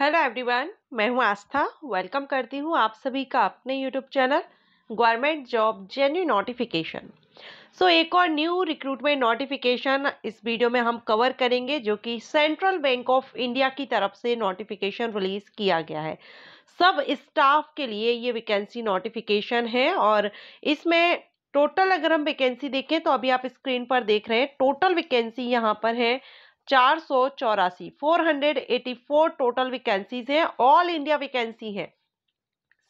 hello everyone मैं हूं आस्था welcome करती हूं आप सभी का अपने YouTube channel government job genuine notification so एक और न्यू रिक्रूटमेंट नोटिफिकेशन इस वीडियो में हम कवर करेंगे जो कि सेंट्रल बैंक ऑफ इंडिया की तरफ से नोटिफिकेशन रिलीज़ किया गया है सब स्टाफ के लिए ये वैकेंसी नोटिफिकेशन है और इसमें टोटल अगर हम वैकेंसी देखें तो अभी आप स्क्रीन पर देख रहे हैं टोटल वैकेंसी यहाँ पर है चार सौ चौरासी four hundred eighty four total vacancies हैं ऑल इंडिया वैकेंसी है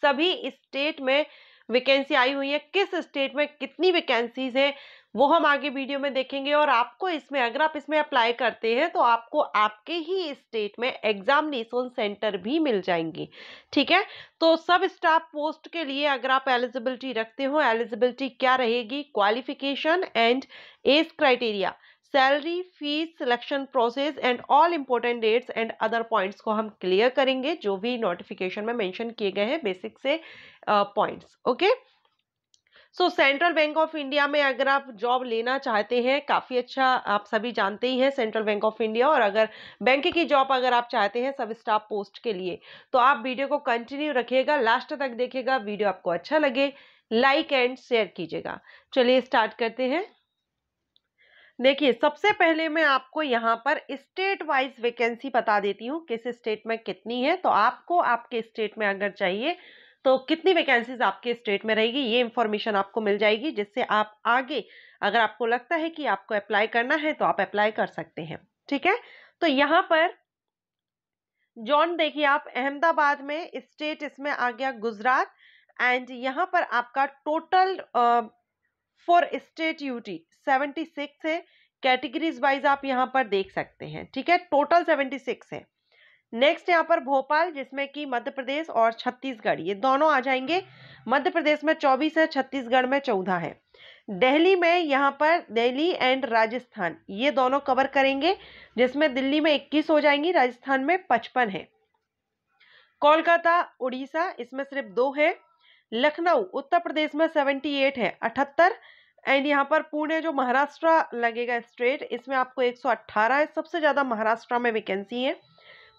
सभी स्टेट में वैकेंसी आई हुई है किस स्टेट में कितनी वैकेंसीज हैं वो हम आगे वीडियो में देखेंगे और आपको इसमें अगर आप इसमें अप्लाई करते हैं तो आपको आपके ही स्टेट में एग्जामिनेशन सेंटर भी मिल जाएंगे ठीक है तो सब स्टाफ पोस्ट के लिए अगर आप एलिजिबिलिटी रखते हो एलिजिबिलिटी क्या रहेगी qualification and age criteria salary fees selection process and all important dates and other points को हम क्लियर करेंगे जो भी नोटिफिकेशन में मेंशन किए गए हैं बेसिक से points okay so central bank of India में अगर आप जॉब लेना चाहते हैं काफ़ी अच्छा आप सभी जानते ही हैं सेंट्रल बैंक ऑफ इंडिया और अगर बैंक की जॉब अगर आप चाहते हैं सब स्टाफ पोस्ट के लिए तो आप वीडियो को कंटिन्यू रखिएगा लास्ट तक देखिएगा वीडियो आपको अच्छा लगे लाइक एंड शेयर कीजिएगा चलिए स्टार्ट करते हैं देखिए सबसे पहले मैं आपको यहाँ पर स्टेट वाइज वैकेंसी बता देती हूँ किस स्टेट में कितनी है तो आपको आपके स्टेट में अगर चाहिए तो कितनी वैकेंसीज आपके स्टेट में रहेगी ये इंफॉर्मेशन आपको मिल जाएगी जिससे आप आगे अगर आपको लगता है कि आपको अप्लाई करना है तो आप अप्लाई कर सकते हैं ठीक है तो यहाँ पर जॉन देखिए आप अहमदाबाद में स्टेट इसमें आ गया गुजरात एंड यहाँ पर आपका total for state UT seventy six है कैटेगरीज वाइज आप यहाँ पर देख सकते हैं ठीक है टोटल सेवेंटी सिक्स है नेक्स्ट यहाँ पर भोपाल जिसमें कि मध्य प्रदेश और छत्तीसगढ़ ये दोनों आ जाएंगे मध्य प्रदेश में चौबीस है छत्तीसगढ़ में चौदह है दिल्ली में यहाँ पर दिल्ली एंड राजस्थान ये दोनों कवर करेंगे जिसमें दिल्ली में इक्कीस हो जाएंगी राजस्थान में पचपन है कोलकाता उड़ीसा इसमें सिर्फ दो है लखनऊ उत्तर प्रदेश में 78 है अठहत्तर एंड यहाँ पर पुणे जो महाराष्ट्र लगेगा स्ट्रेट इसमें आपको 118 है सबसे ज़्यादा महाराष्ट्र में वैकेंसी है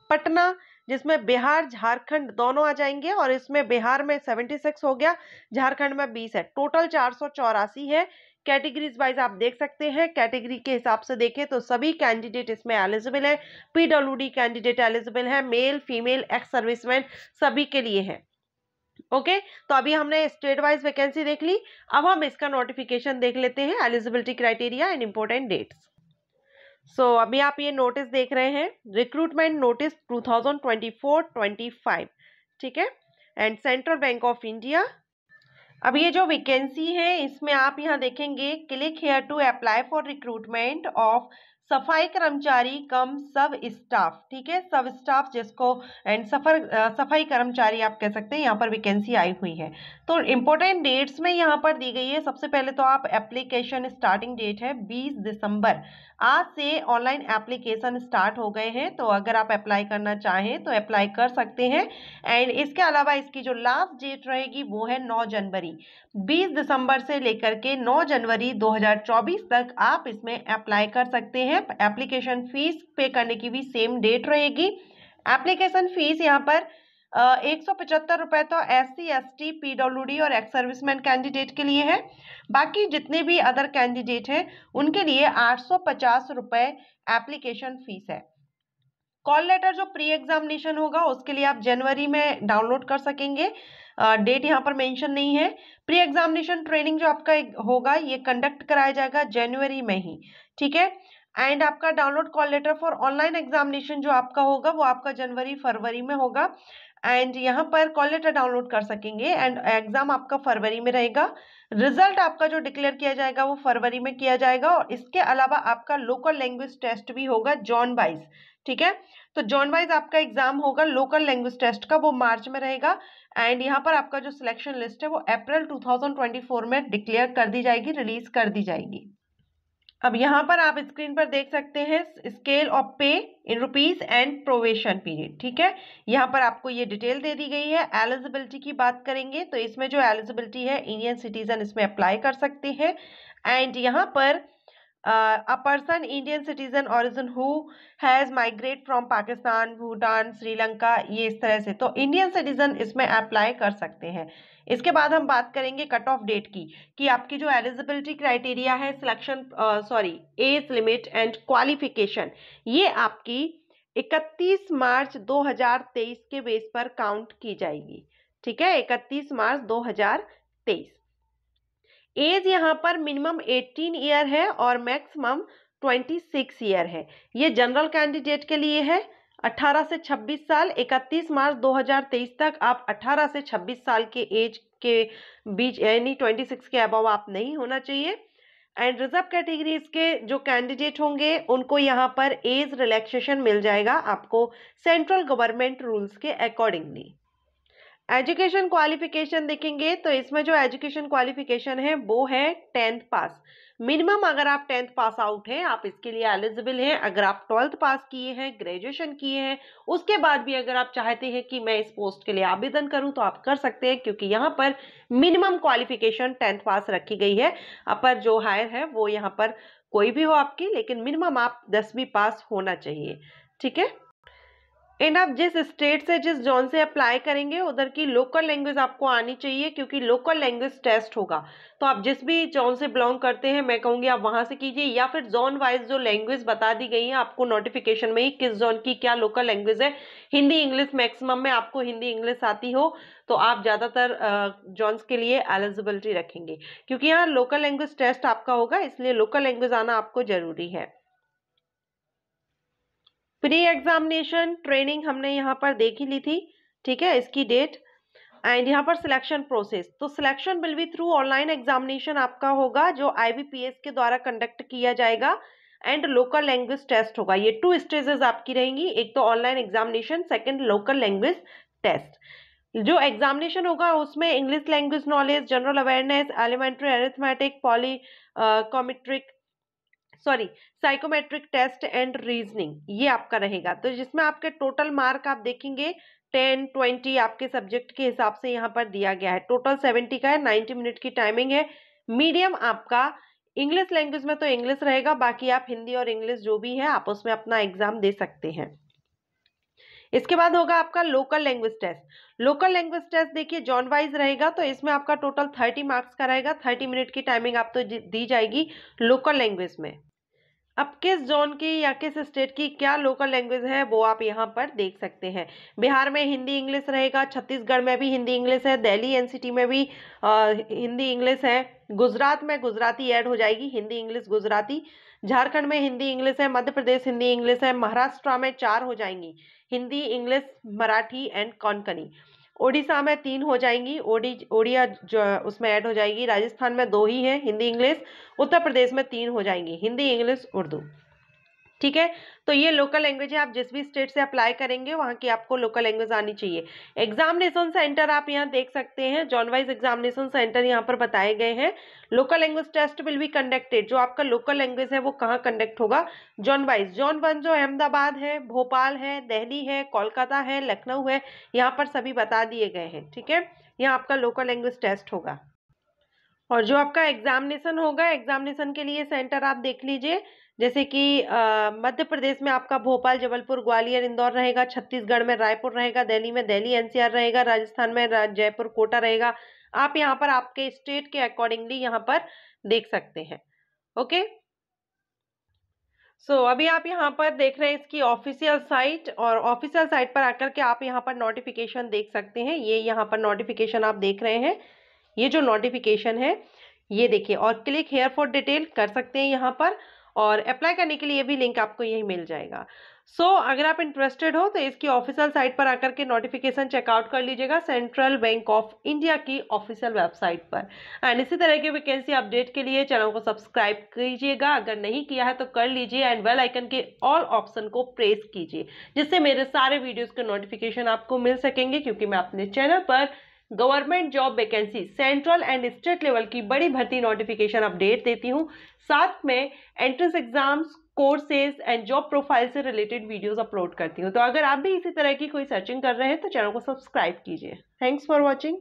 पटना जिसमें बिहार झारखंड दोनों आ जाएंगे और इसमें बिहार में 76 हो गया झारखंड में 20 है टोटल चार है कैटेगरीज वाइज आप देख सकते हैं कैटेगरी के हिसाब से देखें तो सभी कैंडिडेट इसमें एलिजिबल है पीडब्ल्यूडी कैंडिडेट एलिजिबल है मेल फीमेल एक्स सर्विसमैन सभी के लिए है ओके तो अभी हमने स्टेट वाइज वैकेंसी देख ली अब हम इसका नोटिफिकेशन देख लेते हैं eligibility criteria and important dates so अभी आप ये नोटिस देख रहे हैं रिक्रूटमेंट नोटिस 2024-25 ठीक है and central bank of India अब ये जो वैकेंसी है इसमें आप यहाँ देखेंगे click here to apply for recruitment of सफाई कर्मचारी कम सब स्टाफ ठीक है सब स्टाफ जिसको एंड सफर सफाई कर्मचारी आप कह सकते हैं यहाँ पर वैकेंसी आई हुई है तो इम्पोर्टेंट डेट्स में यहाँ पर दी गई है सबसे पहले तो आप एप्लीकेशन स्टार्टिंग डेट है 20 दिसंबर आज से ऑनलाइन एप्लीकेशन स्टार्ट हो गए हैं तो अगर आप अप्लाई करना चाहें तो अप्लाई कर सकते हैं एंड इसके अलावा इसकी जो लास्ट डेट रहेगी वो है नौ जनवरी 20 दिसंबर से लेकर के 9 जनवरी 2024 तक आप इसमें अप्लाई कर सकते हैं एप्लीकेशन फीस पे करने की भी सेम डेट रहेगी एप्लीकेशन फीस यहाँ पर एक सौ पचहत्तर रुपये तो S C S T P W D और एक्स सर्विसमैन कैंडिडेट के लिए है बाकी जितने भी अदर कैंडिडेट हैं उनके लिए आठ सौ पचास रुपये एप्लीकेशन फ़ीस है कॉल लेटर जो प्री एग्जामिनेशन होगा उसके लिए आप जनवरी में डाउनलोड कर सकेंगे डेट यहाँ पर मेंशन नहीं है प्री एग्जामिनेशन ट्रेनिंग जो आपका होगा ये कंडक्ट कराया जाएगा जनवरी में ही ठीक है एंड आपका download call letter for online examination जो आपका होगा वो आपका जनवरी फरवरी में होगा एंड यहाँ पर कॉल लेटर डाउनलोड कर सकेंगे एंड एग्ज़ाम आपका फरवरी में रहेगा रिजल्ट आपका जो डिक्लेयर किया जाएगा वो फरवरी में किया जाएगा और इसके अलावा आपका लोकल लैंग्वेज टेस्ट भी होगा जॉन वाइज ठीक है तो जॉन वाइज आपका एग्जाम होगा लोकल लैंग्वेज टेस्ट का वो मार्च में रहेगा एंड यहाँ पर आपका जो सिलेक्शन लिस्ट है वो अप्रैल टू में डिक्लेयर कर दी जाएगी रिलीज कर दी जाएगी अब यहाँ पर आप स्क्रीन पर देख सकते हैं scale of pay in rupees and probation period ठीक है यहाँ पर आपको ये डिटेल दे दी गई है एलिजिबिलिटी की बात करेंगे तो इसमें जो एलिजिबिलिटी है इंडियन सिटीजन इसमें अप्लाई कर सकते हैं एंड यहाँ पर uh, a person indian citizen origin who has migrate from pakistan bhutan sri lanka ये इस तरह से तो indian citizen इसमें apply कर सकते हैं इसके बाद हम बात करेंगे कट ऑफ डेट की कि आपकी जो एलिजिबिलिटी क्राइटेरिया है selection sorry age limit and qualification ये आपकी 31 मार्च 2023 के बेस पर काउंट की जाएगी ठीक है 31 मार्च 2023 एज यहाँ पर मिनिमम 18 ईयर है और मैक्सिमम 26 ईयर है ये जनरल कैंडिडेट के लिए है 18 से 26 साल 31 मार्च 2023 तक आप 18 से 26 साल के एज के बीच यानी 26 के अबाव आप नहीं होना चाहिए एंड रिजर्व कैटेगरीज के जो कैंडिडेट होंगे उनको यहाँ पर एज रिलैक्सेशन मिल जाएगा आपको सेंट्रल गवर्नमेंट रूल्स के अकॉर्डिंगली एजुकेशन क्वालिफिकेशन देखेंगे तो इसमें जो एजुकेशन क्वालिफिकेशन है वो है टेंथ पास मिनिमम अगर आप टेंथ पास आउट हैं आप इसके लिए एलिजिबल हैं अगर आप ट्वेल्थ पास किए हैं ग्रेजुएशन किए हैं उसके बाद भी अगर आप चाहते हैं कि मैं इस पोस्ट के लिए आवेदन करूं तो आप कर सकते हैं क्योंकि यहाँ पर मिनिमम क्वालिफिकेशन टेंथ पास रखी गई है अपर जो हायर है वो यहाँ पर कोई भी हो आपकी लेकिन मिनिमम आप दसवीं पास होना चाहिए ठीक है एंड आप जिस स्टेट से जिस जोन से अप्लाई करेंगे उधर की लोकल लैंग्वेज आपको आनी चाहिए क्योंकि लोकल लैंग्वेज टेस्ट होगा तो आप जिस भी जोन से बिलोंग करते हैं मैं कहूँगी आप वहाँ से कीजिए या फिर जोन वाइज जो लैंग्वेज बता दी गई है आपको नोटिफिकेशन में ही किस जोन की क्या लोकल लैंग्वेज है हिंदी इंग्लिश मैक्सिमम में आपको हिंदी इंग्लिश आती हो तो आप ज़्यादातर जॉन्स के लिए एलिजिबिलिटी रखेंगे क्योंकि यहाँ लोकल लैंग्वेज टेस्ट आपका होगा इसलिए लोकल लैंग्वेज आना आपको ज़रूरी है प्री एग्जामिनेशन ट्रेनिंग हमने यहाँ पर देख ही ली थी ठीक है इसकी डेट एंड यहाँ पर सिलेक्शन प्रोसेस तो selection will be through online examination आपका होगा जो आईबीपीएस के द्वारा कंडक्ट किया जाएगा एंड लोकल लैंग्वेज टेस्ट होगा ये टू स्टेजेस आपकी रहेंगी एक तो online examination second local language test जो एग्जामिनेशन होगा उसमें English language knowledge general awareness elementary arithmetic पॉली कॉमिट्रिक sorry psychometric test and reasoning ये आपका रहेगा तो जिसमें आपके टोटल मार्क आप देखेंगे टेन ट्वेंटी आपके सब्जेक्ट के हिसाब से यहाँ पर दिया गया है टोटल सेवेंटी का है नाइन्टी मिनट की टाइमिंग है मीडियम आपका इंग्लिश लैंग्वेज में तो इंग्लिश रहेगा बाकी आप हिंदी और इंग्लिश जो भी है आप उसमें अपना एग्जाम दे सकते हैं इसके बाद होगा आपका local language test local language test देखिए जॉन वाइज रहेगा तो इसमें आपका टोटल थर्टी मार्क्स का रहेगा थर्टी मिनट की टाइमिंग आप तो दी जाएगी लोकल लैंग्वेज में अब किस जोन की या किस स्टेट की क्या लोकल लैंग्वेज है वो आप यहाँ पर देख सकते हैं बिहार में हिंदी इंग्लिश रहेगा छत्तीसगढ़ में भी हिंदी इंग्लिश है दिल्ली एनसीटी में भी आ, हिंदी इंग्लिश है गुजरात में गुजराती ऐड हो जाएगी हिंदी इंग्लिश गुजराती झारखंड में हिंदी इंग्लिश है मध्य प्रदेश हिंदी इंग्लिश है महाराष्ट्र में चार हो जाएंगी हिंदी इंग्लिश मराठी एंड कौनकनी ओडिशा में तीन हो जाएंगी ओडी ओडिया जो उसमें ऐड हो जाएगी राजस्थान में दो ही हैं हिंदी इंग्लिश उत्तर प्रदेश में तीन हो जाएंगी हिंदी इंग्लिश उर्दू ठीक है तो ये लोकल लैंग्वेज है आप जिस भी स्टेट से अप्लाई करेंगे वहाँ की आपको लोकल लैंग्वेज आनी चाहिए एग्जामिनेशन सेंटर आप यहाँ देख सकते हैं जॉन वाइज एग्जामिनेशन सेंटर यहाँ पर बताए गए हैं local language test will be conducted जो आपका लोकल लैंग्वेज है वो कहाँ कंडक्ट होगा जॉन वाइज जॉन वन जो अहमदाबाद है भोपाल है दहली है कोलकाता है लखनऊ है यहाँ पर सभी बता दिए गए हैं ठीक है यहाँ आपका लोकल लैंग्वेज टेस्ट होगा और जो आपका एग्जामिनेशन होगा एग्जामिनेशन के लिए सेंटर आप देख लीजिए जैसे कि मध्य प्रदेश में आपका भोपाल जबलपुर ग्वालियर इंदौर रहेगा छत्तीसगढ़ में रायपुर रहेगा दिल्ली में दिल्ली एनसीआर रहेगा राजस्थान में जयपुर कोटा रहेगा आप यहाँ पर आपके स्टेट के अकॉर्डिंगली यहाँ पर देख सकते हैं ओके सो so, अभी आप यहाँ पर देख रहे हैं इसकी ऑफिशियल साइट और ऑफिशियल साइट पर आकर के आप यहाँ पर नोटिफिकेशन देख सकते हैं ये यहाँ पर नोटिफिकेशन आप देख रहे हैं ये जो नोटिफिकेशन है ये देखिए और क्लिक हेयर फॉर डिटेल कर सकते हैं यहाँ पर और अप्लाई करने के लिए भी लिंक आपको यही मिल जाएगा सो so, अगर आप इंटरेस्टेड हो तो इसकी ऑफिशियल साइट पर आकर के नोटिफिकेशन चेकआउट कर लीजिएगा सेंट्रल बैंक ऑफ इंडिया की ऑफिशियल वेबसाइट पर एंड इसी तरह के वैकेंसी अपडेट के लिए चैनल को सब्सक्राइब कीजिएगा अगर नहीं किया है तो कर लीजिए एंड वेल आइकन के ऑल ऑप्शन को प्रेस कीजिए जिससे मेरे सारे वीडियोज़ के नोटिफिकेशन आपको मिल सकेंगे क्योंकि मैं अपने चैनल पर government job vacancy central and state level की बड़ी भर्ती नोटिफिकेशन अपडेट देती हूँ साथ में entrance exams courses and job profile से रिलेटेड वीडियोस अपलोड करती हूँ तो अगर आप भी इसी तरह की कोई सर्चिंग कर रहे हैं तो चैनल को सब्सक्राइब कीजिए थैंक्स फॉर वॉचिंग